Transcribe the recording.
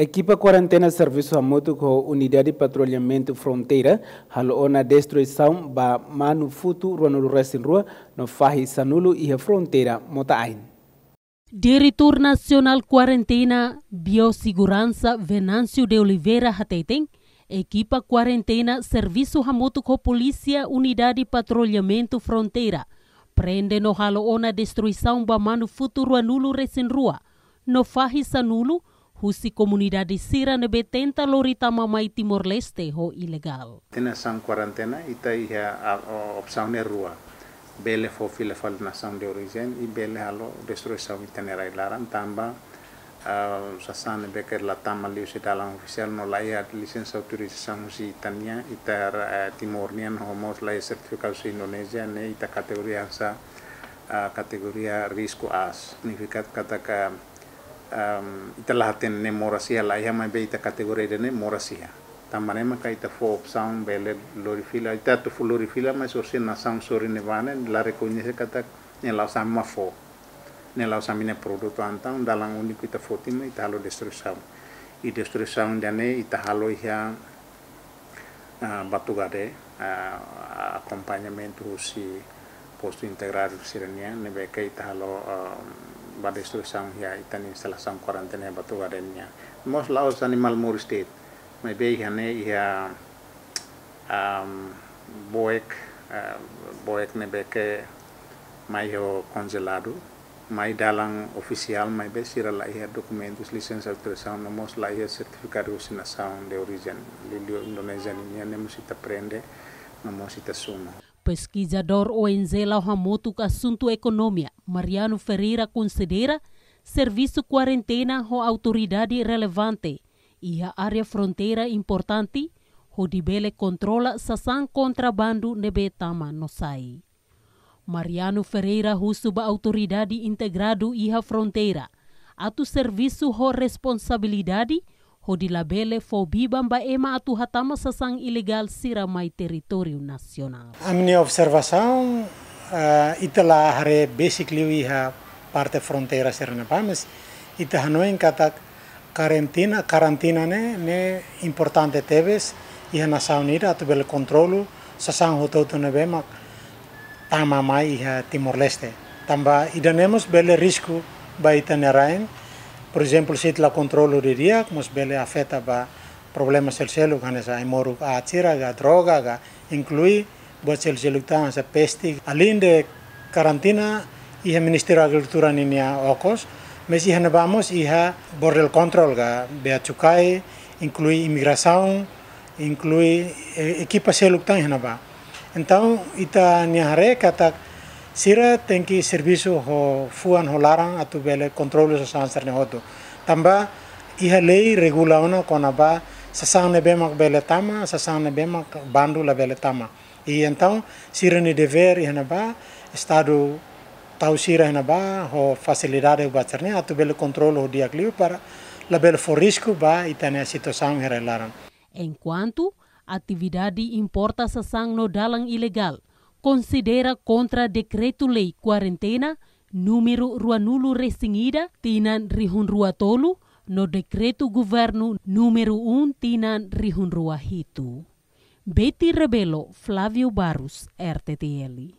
Equipa Quarentena Serviço a Moto com Unidade de Patrulhamento Fronteira, halou na destruição ba Manu Futu, Ruanulu Resin Rua, no Fahi Sanulo e a Fronteira Motain. Diretor Nacional Quarentena Biossegurança Venâncio de Oliveira Hatetem, Equipa Quarentena Serviço Ramoto com Polícia Unidade de Patrulhamento Fronteira, prende no halou destruição ba Manu futuro Ruanulu Resin Rua, no Fahi Sanulo, Husi komunidad de Sira nebe tenta lorita mamai Timor Leste ho ilegal. Tena sang quarantena ita iha opção rua. Bele fo file fal na sang de origen i bele halo destruição itenera ilaran tamba sa san nebe ker la tama liu se dalam oficial no la iha licença autorização si itania ita timornian homos la certificado si Indonesia ne ita kategoria sa risku risco A significat katakan um, itala hatin ne morasiya la ya mai beita kategori de ne morasiya tamane ma ka ita fo opção bele fila ita tu fu lori fila mai sorsi na sam sori ne vane la reconhece kata ne la sam ma fo ne la sam ne produto anta un dalang unico ita fo tima ita halo destrução i destrução de ne ita halo ya uh, gade uh, acompanhamento si posto integrado sirenia ne be kai halo um, bade susang ya itani salah sang quarantine batu garenya most laos animal more state mai be hane ya um boek uh, boek ne beke mai ho congelado mai dalang official mai be sira la ia documentos licença autorização no mos la ia certificado de nação de origem lilio indonesiano nem prende no não se sumo pesquisador Oenzela Ramoto Assunto Econômia, Mariano Ferreira, considera serviço quarentena ho autoridade relevante e a área fronteira importante Hodibele controla sasan contrabando nebetama no sai. Mariano Ferreira husuba autoridade integrado e a fronteira. Atu serviço ho responsabilidade di labele fobiba ema atu hatama sasang ilegal siramai mai nacional. nasional. Amni observasaun uh, eh, itala hare basically we have parte na pames. ita hanoin kata karantina, karantina ne, ne importante tebes, iha hana unida atu bel kontrolu sasang hototo ne bemak tamamai iha Timor Leste. Tamba idanemos bele risku baita nerain, Por ejemplo, si la diría como se ve, afecta a problemas sociales, a moro a tira, a droga, a incluir, pues el cielo en peste. Alin de cuarentena, y el Ministerio de Agricultura niña ocos, mes y vamos y a borrel control, a beachucay, incluir inmigración, incluir eh, equipa cielo está en Entonces, ita niharé, kata sira tenki servisu ho fuan ho larang atu bele kontrolu so sanser ne hotu tamba iha lei regula ona kona ba sasang ne bemak bele tama sasang ne bemak bandu la bele tama i então sira ni dever iha na ba estado tau sira iha na ba ho facilidade ba terne atu bele kontrolu ho diakliu para la bele forisku ba itane situação hera larang en quanto atividade importa sasang no dalang ilegal considera contra decreto-lei quarentena número Ruanulo Resingida, Tinan Rihunruatolu, no decreto governo número 1 Tinan hitu Betty Rebelo, Flávio Barros, RTTL.